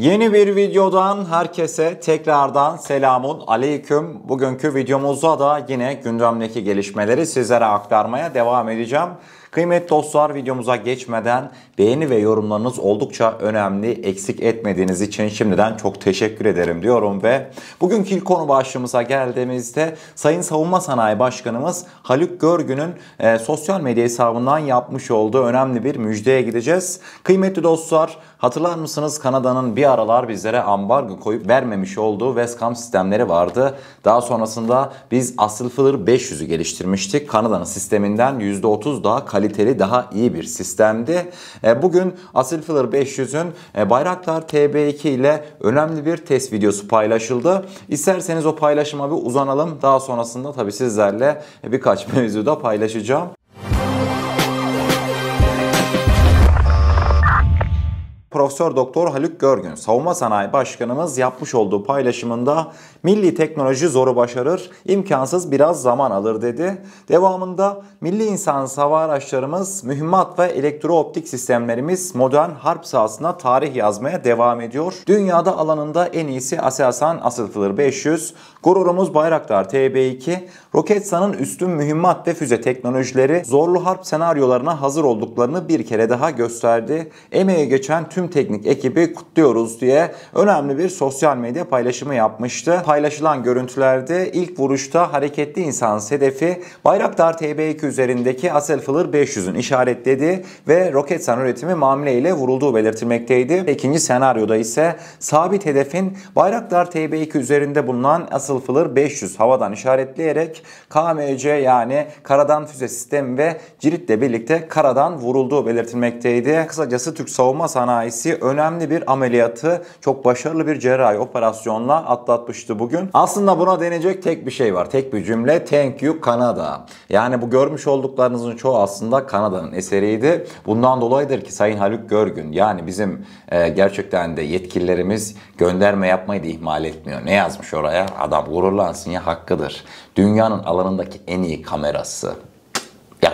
Yeni bir videodan herkese tekrardan selamun aleyküm. Bugünkü videomuzda da yine gündemdeki gelişmeleri sizlere aktarmaya devam edeceğim. Kıymetli dostlar videomuza geçmeden beğeni ve yorumlarınız oldukça önemli. Eksik etmediğiniz için şimdiden çok teşekkür ederim diyorum ve bugünkü ilk konu başlığımıza geldiğimizde Sayın Savunma Sanayi Başkanımız Haluk Görgün'ün e, sosyal medya hesabından yapmış olduğu önemli bir müjdeye gideceğiz. Kıymetli dostlar hatırlar mısınız Kanada'nın bir aralar bizlere ambargo koyup vermemiş olduğu Westcam sistemleri vardı. Daha sonrasında biz Asıl Fılır 500'ü geliştirmiştik. Kanada'nın sisteminden %30 daha kaliteli, daha iyi bir sistemdi. E, bugün Asil Filler 500'ün e, Bayraktar TB2 ile önemli bir test videosu paylaşıldı. İsterseniz o paylaşıma bir uzanalım. Daha sonrasında tabii sizlerle birkaç da paylaşacağım. Profesör Doktor Haluk Görgün, Savunma Sanayi Başkanımız yapmış olduğu paylaşımında milli teknoloji zoru başarır, imkansız biraz zaman alır dedi. Devamında milli insan hava araçlarımız, mühimmat ve elektrooptik sistemlerimiz modern harp sahasına tarih yazmaya devam ediyor. Dünyada alanında en iyisi Aselsan Asıltılır 500, gururumuz Bayraktar TB2, Roketsan'ın üstün mühimmat ve füze teknolojileri zorlu harp senaryolarına hazır olduklarını bir kere daha gösterdi. Emeğe geçen tüm tüm teknik ekibi kutluyoruz diye önemli bir sosyal medya paylaşımı yapmıştı. Paylaşılan görüntülerde ilk vuruşta hareketli insan hedefi Bayraktar TB2 üzerindeki Asel 500'ün işaretlediği ve Roketsan üretimi mamile ile vurulduğu belirtilmekteydi. İkinci senaryoda ise sabit hedefin Bayraktar TB2 üzerinde bulunan Asıl 500 havadan işaretleyerek KMC yani karadan füze sistemi ve Cirit'le birlikte karadan vurulduğu belirtilmekteydi. Kısacası Türk savunma sanayisi cerrahisi önemli bir ameliyatı çok başarılı bir cerrahi operasyonla atlatmıştı bugün. Aslında buna denecek tek bir şey var. Tek bir cümle. Thank you Kanada. Yani bu görmüş olduklarınızın çoğu aslında Kanada'nın eseriydi. Bundan dolayıdır ki Sayın Haluk Görgün yani bizim e, gerçekten de yetkililerimiz gönderme yapmayı da ihmal etmiyor. Ne yazmış oraya? Adam gururlansın ya hakkıdır. Dünyanın alanındaki en iyi kamerası.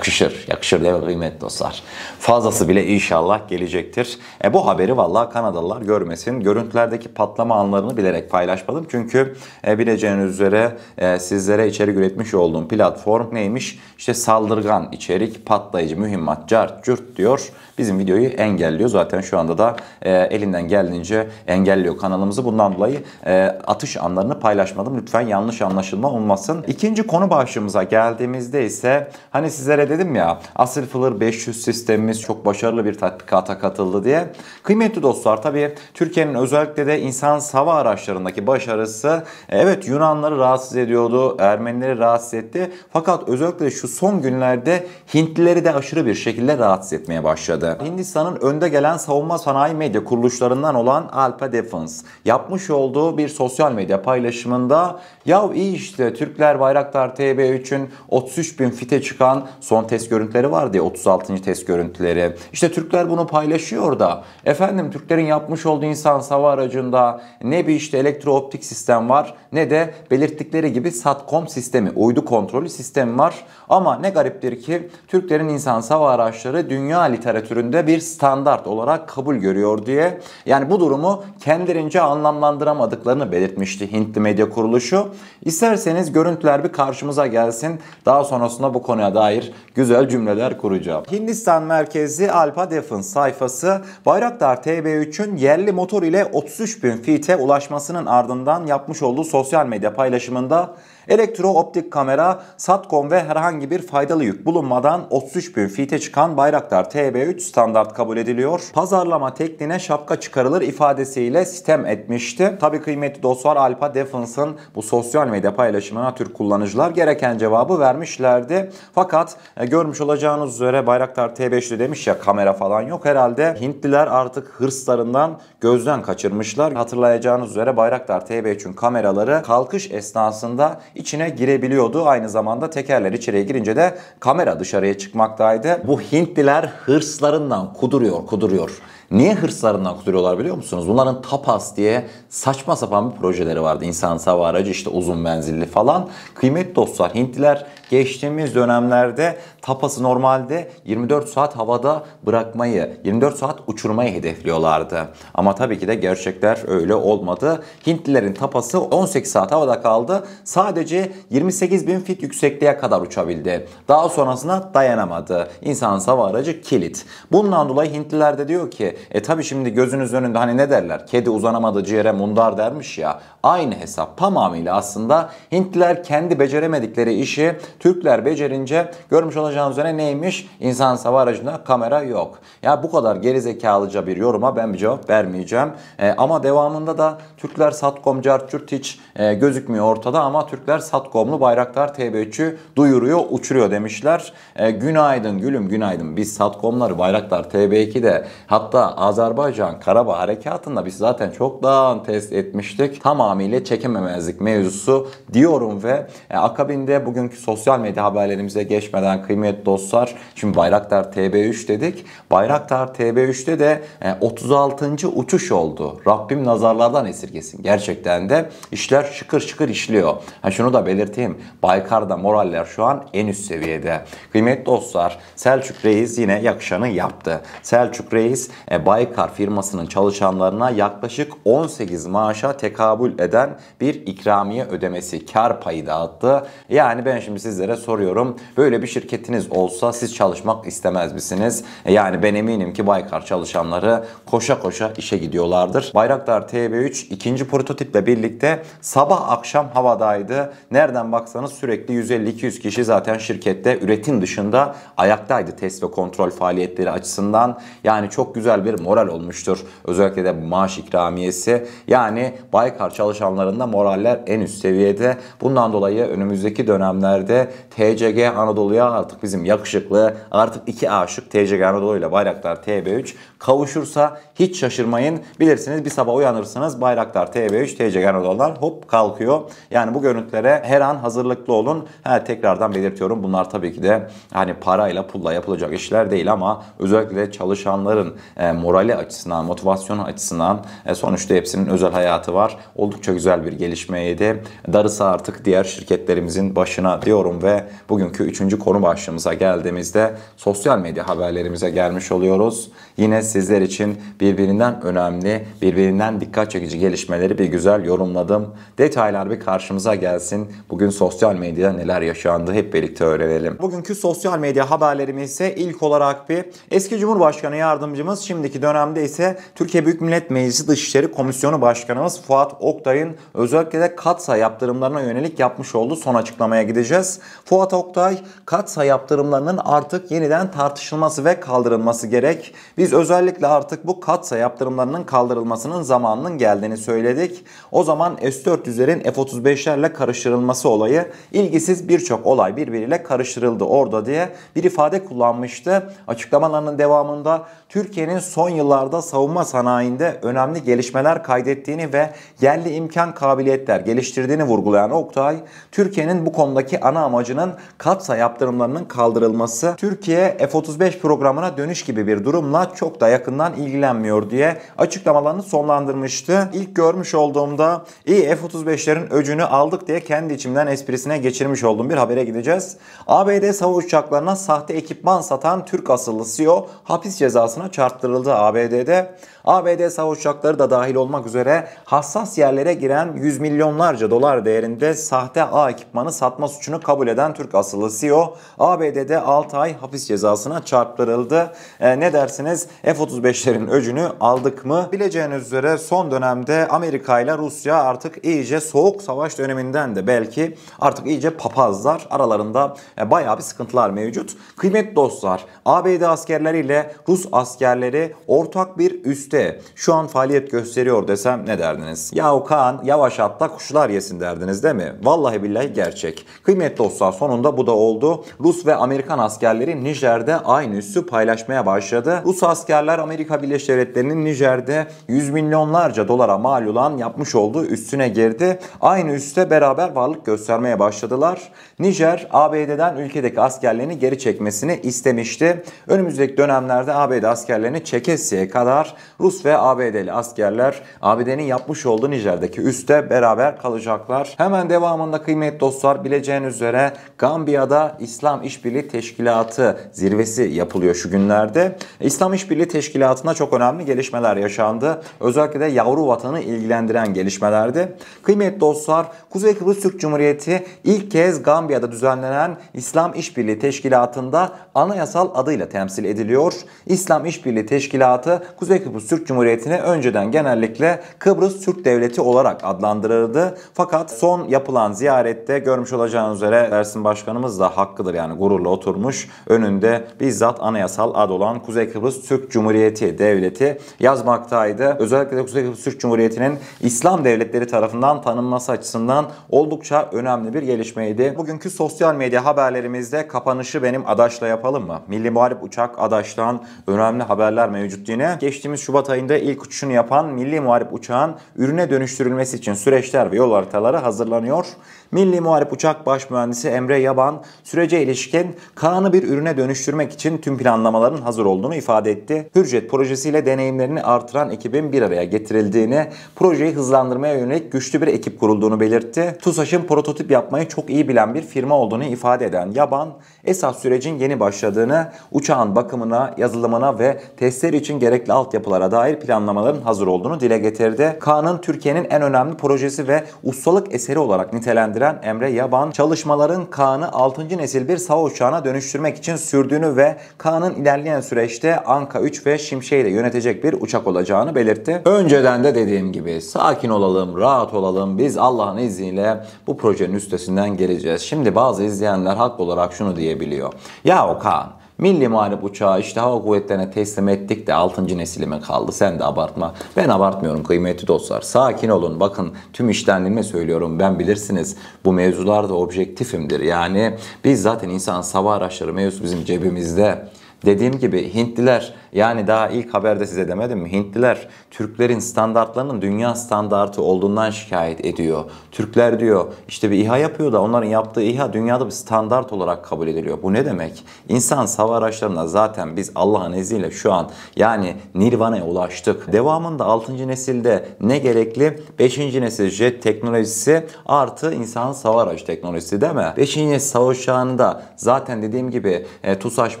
Yakışır. Yakışır deve kıymet dostlar. Fazlası bile inşallah gelecektir. E bu haberi vallahi Kanadalılar görmesin. Görüntülerdeki patlama anlarını bilerek paylaşmadım. Çünkü e, bileceğiniz üzere e, sizlere içerik üretmiş olduğum platform neymiş? İşte saldırgan içerik, patlayıcı, mühimmat, cart, cürt diyor. Bizim videoyu engelliyor. Zaten şu anda da e, elinden geldiğince engelliyor kanalımızı. Bundan dolayı e, atış anlarını paylaşmadım. Lütfen yanlış anlaşılma olmasın. İkinci konu başlığımıza geldiğimizde ise hani sizlere dedim ya Asil Fılır 500 sistemimiz çok başarılı bir tatbikata katıldı diye. Kıymetli dostlar tabii Türkiye'nin özellikle de insan hava araçlarındaki başarısı e, evet Yunanları rahatsız ediyordu, Ermenileri rahatsız etti. Fakat özellikle şu son günlerde Hintlileri de aşırı bir şekilde rahatsız etmeye başladı. Hindistan'ın önde gelen savunma sanayi medya kuruluşlarından olan Alpha Defense yapmış olduğu bir sosyal medya paylaşımında ya iyi işte Türkler Bayraktar TB3'ün 33 bin fite çıkan son son test görüntüleri vardı ya 36. test görüntüleri. İşte Türkler bunu paylaşıyor da efendim Türklerin yapmış olduğu insan hava aracında ne bir işte elektrooptik sistem var ne de belirttikleri gibi SATCOM sistemi uydu kontrolü sistemi var. Ama ne gariptir ki Türklerin insan hava araçları dünya literatüründe bir standart olarak kabul görüyor diye yani bu durumu kendilerince anlamlandıramadıklarını belirtmişti Hintli medya kuruluşu. İsterseniz görüntüler bir karşımıza gelsin. Daha sonrasında bu konuya dair güzel cümleler kuracağım. Hindistan merkezli Alpa Defense sayfası Bayraktar TB3'ün yerli motor ile 33 bin fite ulaşmasının ardından yapmış olduğu sosyal medya paylaşımında Elektrooptik kamera, SATCOM ve herhangi bir faydalı yük bulunmadan 33 bin fite çıkan Bayraktar TB3 standart kabul ediliyor. Pazarlama tekniğine şapka çıkarılır ifadesiyle sistem etmişti. Tabi kıymetli dostlar Alpa Defense'ın bu sosyal medya paylaşımına Türk kullanıcılar gereken cevabı vermişlerdi. Fakat e, görmüş olacağınız üzere Bayraktar tb 5li demiş ya kamera falan yok herhalde. Hintliler artık hırslarından gözden kaçırmışlar. Hatırlayacağınız üzere Bayraktar TB3'ün kameraları kalkış esnasında içine girebiliyordu. Aynı zamanda tekerler içeriye girince de kamera dışarıya çıkmaktaydı. Bu Hintliler hırslarından kuduruyor kuduruyor. Niye hırslarından kuduruyorlar biliyor musunuz? Bunların Tapas diye saçma sapan bir projeleri vardı. İnsan savaracı işte uzun menzilli falan. Kıymetli dostlar Hintliler Geçtiğimiz dönemlerde tapası normalde 24 saat havada bırakmayı, 24 saat uçurmayı hedefliyorlardı. Ama tabii ki de gerçekler öyle olmadı. Hintlilerin tapası 18 saat havada kaldı. Sadece 28 bin fit yüksekliğe kadar uçabildi. Daha sonrasında dayanamadı. İnsansız hava aracı kilit. Bundan dolayı Hintliler de diyor ki e tabii şimdi gözünüz önünde hani ne derler? Kedi uzanamadı ciğere mundar dermiş ya. Aynı hesap tamamıyla aslında Hintliler kendi beceremedikleri işi Türkler becerince görmüş olacağınız üzere neymiş? İnsan savaş aracında kamera yok. Ya bu kadar gerizekalıca bir yoruma ben bir cevap vermeyeceğim. E, ama devamında da Türkler satkom Cartçurt hiç e, gözükmüyor ortada ama Türkler satkomlu bayraklar TB3'ü duyuruyor, uçuruyor demişler. E, günaydın gülüm günaydın. Biz Satcom'ları bayraklar TB2'de hatta Azerbaycan Karabağ Harekatı'nda biz zaten çoktan test etmiştik. Tamamıyla çekememezlik mevzusu diyorum ve e, akabinde bugünkü sosyal sosyal medya haberlerimize geçmeden kıymetli dostlar şimdi Bayraktar TB3 dedik. Bayraktar TB3'te de 36. E, uçuş oldu. Rabbim nazarlardan esirgesin. Gerçekten de işler şıkır şıkır işliyor. Ha şunu da belirteyim. Baykar'da moraller şu an en üst seviyede. Kıymetli dostlar Selçuk Reis yine yakışanı yaptı. Selçuk Reis e, Baykar firmasının çalışanlarına yaklaşık 18 maaşa tekabül eden bir ikramiye ödemesi kar payı dağıttı. Yani ben şimdi size sizlere soruyorum. Böyle bir şirketiniz olsa siz çalışmak istemez misiniz? E, yani ben eminim ki Baykar çalışanları koşa koşa işe gidiyorlardır. Bayraktar TB3 ikinci prototiple birlikte sabah akşam havadaydı. Nereden baksanız sürekli 150-200 kişi zaten şirkette üretim dışında ayaktaydı test ve kontrol faaliyetleri açısından. Yani çok güzel bir moral olmuştur. Özellikle de maaş ikramiyesi. Yani Baykar çalışanlarında moraller en üst seviyede. Bundan dolayı önümüzdeki dönemlerde TCG Anadolu'ya artık bizim yakışıklı artık iki aşık TCG Anadolu ile Bayraktar TB3 kavuşursa hiç şaşırmayın. Bilirsiniz bir sabah uyanırsınız Bayraktar TB3 TCG Anadolu'lar hop kalkıyor. Yani bu görüntülere her an hazırlıklı olun. Ha, tekrardan belirtiyorum bunlar tabii ki de hani parayla pulla yapılacak işler değil ama özellikle çalışanların e, morali açısından, motivasyonu açısından e, sonuçta hepsinin özel hayatı var. Oldukça güzel bir gelişmeydi. Darısa artık diğer şirketlerimizin başına diyorum ve bugünkü üçüncü konu başlığımıza geldiğimizde sosyal medya haberlerimize gelmiş oluyoruz. Yine sizler için birbirinden önemli, birbirinden dikkat çekici gelişmeleri bir güzel yorumladım. Detaylar bir karşımıza gelsin. Bugün sosyal medyada neler yaşandı hep birlikte öğrenelim. Bugünkü sosyal medya haberlerimiz ise ilk olarak bir eski Cumhurbaşkanı yardımcımız şimdiki dönemde ise Türkiye Büyük Millet Meclisi Dışişleri Komisyonu Başkanımız Fuat Oktay'ın özellikle de katsa yaptırımlarına yönelik yapmış olduğu son açıklamaya gideceğiz. Fuat Oktay katsa yaptırımlarının artık yeniden tartışılması ve kaldırılması gerek. Biz özellikle artık bu katsa yaptırımlarının kaldırılmasının zamanının geldiğini söyledik. O zaman S-400'lerin F-35'lerle karıştırılması olayı ilgisiz birçok olay birbiriyle karıştırıldı orada diye bir ifade kullanmıştı. Açıklamalarının devamında Türkiye'nin son yıllarda savunma sanayinde önemli gelişmeler kaydettiğini ve yerli imkan kabiliyetler geliştirdiğini vurgulayan Oktay, Türkiye'nin bu konudaki ana amacının katsa yaptırımlarının kaldırılması Türkiye F-35 programına dönüş gibi bir durumla çok da yakından ilgilenmiyor diye açıklamalarını sonlandırmıştı. İlk görmüş olduğumda iyi F-35'lerin öcünü aldık diye kendi içimden esprisine geçirmiş olduğum bir habere gideceğiz. ABD savaş uçaklarına sahte ekipman satan Türk asıllı CEO hapis cezasına çarptırıldı ABD'de. ABD savaş uçakları da dahil olmak üzere hassas yerlere giren 100 milyonlarca dolar değerinde sahte A ekipmanı satma suçunu kabul kabul eden Türk asıllı CEO ABD'de 6 ay hapis cezasına çarptırıldı. E, ne dersiniz F-35'lerin öcünü aldık mı? Bileceğiniz üzere son dönemde Amerika ile Rusya artık iyice soğuk savaş döneminden de belki artık iyice papazlar aralarında e, bayağı bir sıkıntılar mevcut. Kıymetli dostlar ABD askerleriyle Rus askerleri ortak bir üste şu an faaliyet gösteriyor desem ne derdiniz? Yahu Kaan yavaş atla kuşlar yesin derdiniz değil mi? Vallahi billahi gerçek. Kıymetli dostlar olsa sonunda bu da oldu. Rus ve Amerikan askerleri Nijer'de aynı üssü paylaşmaya başladı. Rus askerler Amerika Birleşik Devletleri'nin Nijer'de yüz milyonlarca dolara mal olan yapmış olduğu üstüne girdi. Aynı üste beraber varlık göstermeye başladılar. Nijer ABD'den ülkedeki askerlerini geri çekmesini istemişti. Önümüzdeki dönemlerde ABD askerlerini Çekesya'ya kadar Rus ve ABD'li askerler ABD'nin yapmış olduğu Nijer'deki üste beraber kalacaklar. Hemen devamında kıymet dostlar bileceğiniz üzere üzerine Gambiya'da İslam İşbirliği Teşkilatı zirvesi yapılıyor şu günlerde. İslam İşbirliği Teşkilatı'nda çok önemli gelişmeler yaşandı. Özellikle de yavru vatanı ilgilendiren gelişmelerdi. Kıymetli dostlar, Kuzey Kıbrıs Türk Cumhuriyeti ilk kez Gambiya'da düzenlenen İslam İşbirliği Teşkilatı'nda anayasal adıyla temsil ediliyor. İslam İşbirliği Teşkilatı Kuzey Kıbrıs Türk Cumhuriyeti'ne önceden genellikle Kıbrıs Türk Devleti olarak adlandırırdı. Fakat son yapılan ziyarette görmüş olacağınız üzere Ersin Başkanımız da hakkıdır yani gururla oturmuş. Önünde bizzat anayasal ad olan Kuzey Kıbrıs Türk Cumhuriyeti Devleti yazmaktaydı. Özellikle de Kuzey Kıbrıs Türk Cumhuriyeti'nin İslam devletleri tarafından tanınması açısından oldukça önemli bir gelişmeydi. Bugünkü sosyal medya haberlerimizde kapanışı benim Adaş'la yapalım mı? Milli Muharip Uçak Adaş'tan önemli haberler mevcut yine. Geçtiğimiz Şubat ayında ilk uçuşunu yapan Milli Muharip Uçağın ürüne dönüştürülmesi için süreçler ve yol haritaları hazırlanıyor. Milli Muharip Uçak Baş Mühendisi mühendisi Emre Yaban sürece ilişkin Kaan'ı bir ürüne dönüştürmek için tüm planlamaların hazır olduğunu ifade etti. Hürjet projesiyle deneyimlerini artıran ekibin bir araya getirildiğini, projeyi hızlandırmaya yönelik güçlü bir ekip kurulduğunu belirtti. TUSAŞ'ın prototip yapmayı çok iyi bilen bir firma olduğunu ifade eden Yaban, esas sürecin yeni başladığını, uçağın bakımına, yazılımına ve testleri için gerekli altyapılara dair planlamaların hazır olduğunu dile getirdi. Kaan'ın Türkiye'nin en önemli projesi ve ustalık eseri olarak nitelendiren Emre Yaban, çalışmaları Umar'ın Kaan'ı 6. nesil bir savaş uçağına dönüştürmek için sürdüğünü ve Kaan'ın ilerleyen süreçte Anka 3 ve Şimşek'i de yönetecek bir uçak olacağını belirtti. Önceden de dediğim gibi sakin olalım, rahat olalım. Biz Allah'ın izniyle bu projenin üstesinden geleceğiz. Şimdi bazı izleyenler haklı olarak şunu diyebiliyor. Ya o Kaan Milli Muharip uçağı işte hava kuvvetlerine teslim ettik de 6. nesilime kaldı. Sen de abartma. Ben abartmıyorum kıymetli dostlar. Sakin olun. Bakın tüm işlenliğime söylüyorum. Ben bilirsiniz bu mevzularda objektifimdir. Yani biz zaten insan savaş araçları mevzusu bizim cebimizde. Dediğim gibi Hintliler yani daha ilk haberde size demedim mi? Hintliler Türklerin standartlarının dünya standartı olduğundan şikayet ediyor. Türkler diyor işte bir İHA yapıyor da onların yaptığı İHA dünyada bir standart olarak kabul ediliyor. Bu ne demek? İnsan savaş araçlarına zaten biz Allah'ın izniyle şu an yani nirvana'ya ulaştık. Devamında 6. nesilde ne gerekli? 5. nesil jet teknolojisi artı insan savaş araç teknolojisi değil mi? 5. nesil savaş uçağında zaten dediğim gibi e, TUSAŞ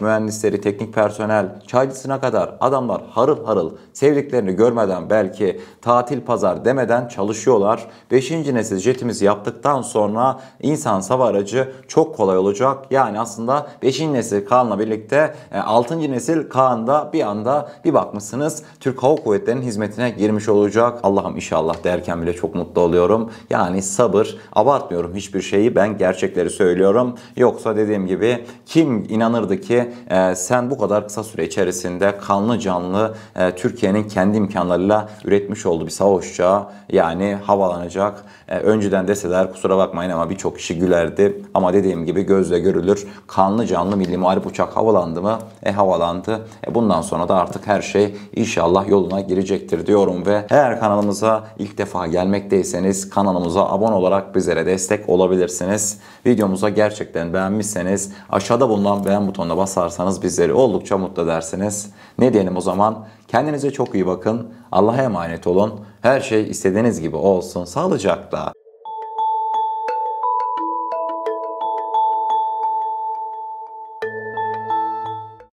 mühendisleri, teknik personel, çaycısına kadar adamlar harıl harıl sevdiklerini görmeden belki tatil pazar demeden çalışıyorlar. 5. nesil jetimizi yaptıktan sonra insan sava aracı çok kolay olacak. Yani aslında 5. nesil Kaan'la birlikte 6. E, nesil Kaan'da bir anda bir bakmışsınız Türk Hava Kuvvetleri'nin hizmetine girmiş olacak. Allah'ım inşallah derken bile çok mutlu oluyorum. Yani sabır abartmıyorum hiçbir şeyi ben gerçekleri söylüyorum. Yoksa dediğim gibi kim inanırdı ki e, sen bu kadar kısa süre içerisinde kanlı canlı e, Türkiye'nin kendi imkanlarıyla üretmiş olduğu bir savaş uçağı yani havalanacak. E, önceden deseler kusura bakmayın ama birçok kişi gülerdi. Ama dediğim gibi gözle görülür kanlı canlı milli muharip uçak havalandı mı? E havalandı. E, bundan sonra da artık her şey inşallah yoluna girecektir diyorum ve eğer kanalımıza ilk defa gelmekteyseniz kanalımıza abone olarak bizlere destek olabilirsiniz. Videomuza gerçekten beğenmişseniz aşağıda bulunan beğen butonuna basarsanız bizleri oldukça mutlu edersiniz. Ne diyelim o zaman? Kendinize çok iyi bakın. Allah'a emanet olun. Her şey istediğiniz gibi olsun. Sağlıcakla.